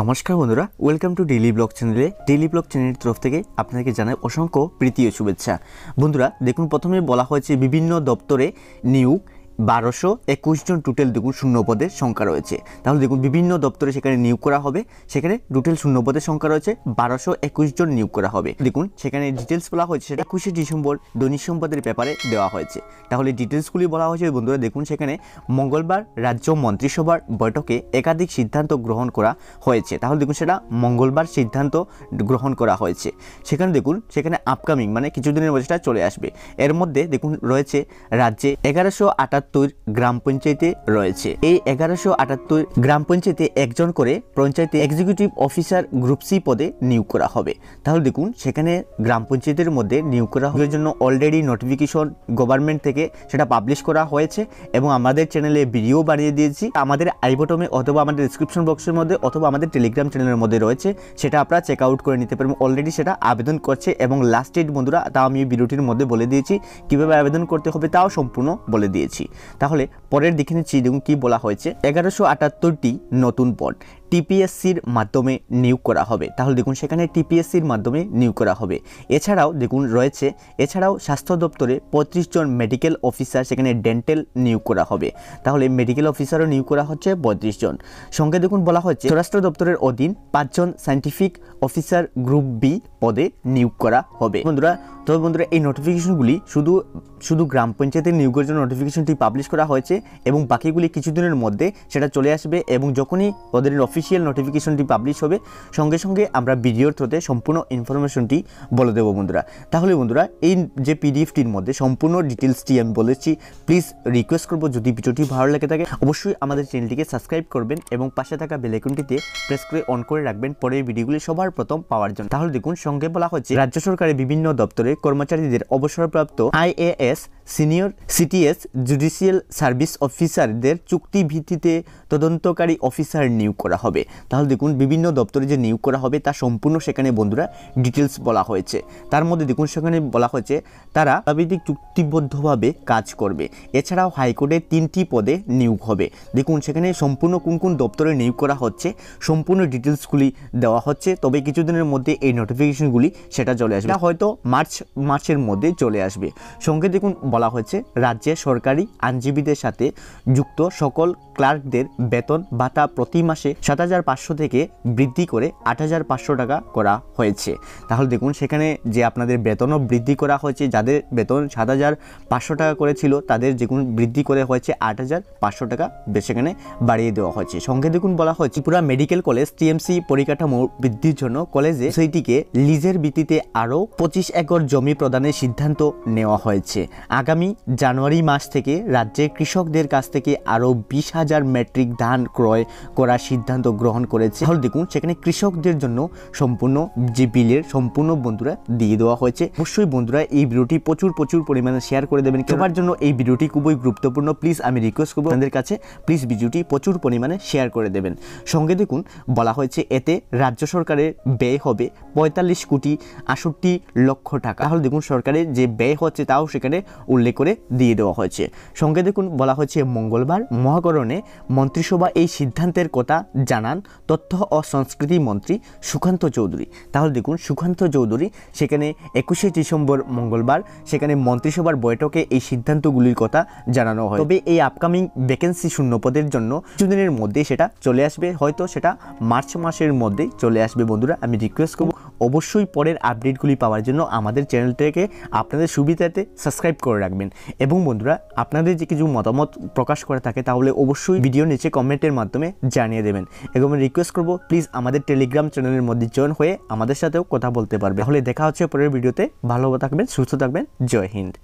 নমস্কার বন্ধুরা welcome to daily vlog চ্যানেলে ডেলি ব্লগ চ্যানেলের তরফ থেকে আপনাকে জানাই অসংখ্য প্রীতি ও শুভেচ্ছা বন্ধুরা দেখুন প্রথমে বলা হয়েছে বিভিন্ন দপ্তরে নিয়োগ বারোশো একুশ জন টুটেল দেখুন শূন্যপদের সংখ্যা রয়েছে তাহলে দেখুন বিভিন্ন দপ্তরে সেখানে নিয়োগ করা হবে সেখানে টোটাল শূন্যপদের সংখ্যা রয়েছে বারোশো একুশ জন নিয়োগ করা হবে দেখুন সেখানে ডিটেলস বলা হয়েছে সেটা একুশে ডিসেম্বর দৈনিক সম্পদের ব্যাপারে দেওয়া হয়েছে তাহলে ডিটেলসগুলি বলা হয়েছে বন্ধুরা দেখুন সেখানে মঙ্গলবার রাজ্য মন্ত্রিসভার বৈঠকে একাধিক সিদ্ধান্ত গ্রহণ করা হয়েছে তাহলে দেখুন সেটা মঙ্গলবার সিদ্ধান্ত গ্রহণ করা হয়েছে সেখানে দেখুন সেখানে আপকামিং মানে কিছুদিনের মধ্যে সেটা চলে আসবে এর মধ্যে দেখুন রয়েছে রাজ্যে এগারোশো আটাত্তর গ্রাম পঞ্চায়েতে রয়েছে এই এগারোশো আটাত্তর গ্রাম পঞ্চায়েতে একজন করে পঞ্চায়েতে এক্সিকিউটিভ অফিসার গ্রুপ সি পদে নিয়োগ করা হবে তাহলে দেখুন সেখানে গ্রাম পঞ্চায়েতের মধ্যে নিয়োগ করা হবে জন্য অলরেডি নোটিফিকেশন গভর্নমেন্ট থেকে সেটা পাবলিশ করা হয়েছে এবং আমাদের চ্যানেলে ভিডিও বানিয়ে দিয়েছি আমাদের আইবটমে অথবা আমাদের ডিসক্রিপশন বক্সের মধ্যে অথবা আমাদের টেলিগ্রাম চ্যানেলের মধ্যে রয়েছে সেটা আপনারা চেক আউট করে নিতে পারবেন অলরেডি সেটা আবেদন করছে এবং লাস্ট ডেট বন্ধুরা তাও আমি ভিডিওটির মধ্যে বলে দিয়েছি কীভাবে আবেদন করতে হবে তাও সম্পূর্ণ বলে দিয়েছি তাহলে পরের দিকে নিচ্ছি দেখুন কী বলা হয়েছে এগারোশো আটাত্তরটি নতুন পদ টিপিএসসির মাধ্যমে নিয়োগ করা হবে তাহলে দেখুন সেখানে টিপিএসসির মাধ্যমে নিয়োগ করা হবে এছাড়াও দেখুন রয়েছে এছাড়াও স্বাস্থ্য দপ্তরে পঁয়ত্রিশ জন মেডিকেল অফিসার সেখানে ডেন্টাল নিয়োগ করা হবে তাহলে মেডিকেল অফিসারও নিয়োগ করা হচ্ছে পঁয়ত্রিশ জন সঙ্গে দেখুন বলা হচ্ছে স্বরাষ্ট্র দপ্তরের অধীন পাঁচজন সায়েন্টিফিক অফিসার গ্রুপ বি পদে নিয়োগ করা হবে বন্ধুরা তবে বন্ধুরা এই নোটিফিকেশনগুলি শুধু শুধু গ্রাম পঞ্চায়েতের নিয়োগের জন্য নোটিফিকেশনটি পাবলিশ করা হয়েছে এবং বাকিগুলি কিছুদিনের মধ্যে সেটা চলে আসবে এবং যখনই ওদের অফিস অফিসিয়াল নোটিফিকেশনটি পাবলিশ হবে সঙ্গে সঙ্গে আমরা ভিডিওর থ্রোতে সম্পূর্ণ ইনফরমেশনটি বলে দেবো বন্ধুরা তাহলে বন্ধুরা এই যে পিডিএফটির মধ্যে সম্পূর্ণ ডিটেলসটি আমি বলেছি প্লিজ রিকোয়েস্ট করবো যদি ভিডিওটি ভালো লাগে থাকে অবশ্যই আমাদের চ্যানেলটিকে সাবস্ক্রাইব করবেন এবং পাশে থাকা বেলাইকনটিতে প্রেস করে অন করে রাখবেন পরের ভিডিওগুলি সবার প্রথম পাওয়ার জন্য তাহলে দেখুন সঙ্গে বলা হচ্ছে রাজ্য সরকারের বিভিন্ন দপ্তরে কর্মচারীদের অবসরপ্রাপ্ত IAS senior CTS judicial service অফিসারদের চুক্তি ভিত্তিতে তদন্তকারী অফিসার নিয়োগ করা হবে হবে তাহলে দেখুন বিভিন্ন দপ্তরে যে নিয়োগ করা হবে তা সম্পূর্ণ সেখানে বন্ধুরা ডিটেলস বলা হয়েছে তার মধ্যে দেখুন সেখানে বলা হয়েছে তারা সাংবাদিক চুক্তিবদ্ধভাবে কাজ করবে এছাড়াও হাইকোর্টে তিনটি পদে নিয়োগ হবে দেখুন সেখানে সম্পূর্ণ কোন কোন দপ্তরে নিয়োগ করা হচ্ছে সম্পূর্ণ ডিটেলসগুলি দেওয়া হচ্ছে তবে কিছুদিনের মধ্যে এই নোটিফিকেশনগুলি সেটা চলে আসবে হয়তো মার্চ মার্চের মধ্যে চলে আসবে সঙ্গে দেখুন বলা হয়েছে রাজ্যে সরকারি আইনজীবীদের সাথে যুক্ত সকল ক্লার্কদের বেতন ভাতা প্রতি মাসে সাত হাজার পাঁচশো থেকে বৃদ্ধি করে আট হাজার পাঁচশো টাকা করা হয়েছে তাহলে দেখুন সেখানে যে আপনাদের বেতনও বৃদ্ধি করা হয়েছে যাদের বেতন সাত হাজার পাঁচশো টাকা করেছিল তাদের যেগুন বৃদ্ধি করে হয়েছে আট হাজার পাঁচশো টাকা সেখানে বাড়িয়ে দেওয়া হয়েছে সঙ্গে দেখুন বলা হয়েছে পুরা মেডিকেল কলেজ টিএমসি পরিকাঠামো বৃদ্ধির জন্য কলেজে সেইটিকে লিজের ভিত্তিতে আরও পঁচিশ একর জমি প্রদানের সিদ্ধান্ত নেওয়া হয়েছে আগামী জানুয়ারি মাস থেকে রাজ্যের কৃষকদের কাছ থেকে আরও বিশ হাজার মেট্রিক ধান ক্রয় করার সিদ্ধান্ত উদ্যোগ গ্রহণ করেছে তাহলে দেখুন সেখানে কৃষকদের জন্য সম্পূর্ণ যে বিলের সম্পূর্ণ বন্ধুরা দিয়ে দেওয়া হয়েছে অবশ্যই বন্ধুরা এই ভিডিওটি প্রচুর প্রচুর পরিমাণে শেয়ার করে দেবেন সবার জন্য এই ভিডিওটি খুবই গুরুত্বপূর্ণ প্লিজ আমি রিকোয়েস্ট করবো আমাদের কাছে প্লিজ ভিডিওটি প্রচুর পরিমাণে শেয়ার করে দেবেন সঙ্গে দেখুন বলা হয়েছে এতে রাজ্য সরকারের ব্যয় হবে পঁয়তাল্লিশ কোটি আষট্টি লক্ষ টাকা তাহলে দেখুন সরকারের যে ব্যয় হচ্ছে তাও সেখানে উল্লেখ করে দিয়ে দেওয়া হয়েছে সঙ্গে দেখুন বলা হয়েছে মঙ্গলবার মহাকরণে মন্ত্রিসভা এই সিদ্ধান্তের কথা জানান তথ্য ও সংস্কৃতি মন্ত্রী সুকান্ত চৌধুরী তাহলে দেখুন সুকান্ত চৌধুরী সেখানে একুশে ডিসেম্বর মঙ্গলবার সেখানে মন্ত্রিসভার বৈঠকে এই সিদ্ধান্তগুলির কথা জানানো হয় তবে এই আপকামিং ভ্যাকেন্সি শূন্যপদের জন্য কিছুদিনের মধ্যেই সেটা চলে আসবে হয়তো সেটা মার্চ মাসের মধ্যেই চলে আসবে বন্ধুরা আমি রিকোয়েস্ট করবো অবশ্যই পরের আপডেটগুলি পাওয়ার জন্য আমাদের চ্যানেলটাকে আপনাদের সুবিধাতে সাবস্ক্রাইব করে রাখবেন এবং বন্ধুরা আপনাদের যে কিছু মতামত প্রকাশ করে থাকে তাহলে অবশ্যই ভিডিও নিচে কমেন্টের মাধ্যমে জানিয়ে দেবেন এবং রিকোয়েস্ট করবো প্লিজ আমাদের টেলিগ্রাম চ্যানেলের মধ্যে জয়েন হয়ে আমাদের সাথেও কথা বলতে পারবে তাহলে দেখা হচ্ছে পরের ভিডিওতে ভালো থাকবেন সুস্থ থাকবেন জয় হিন্দ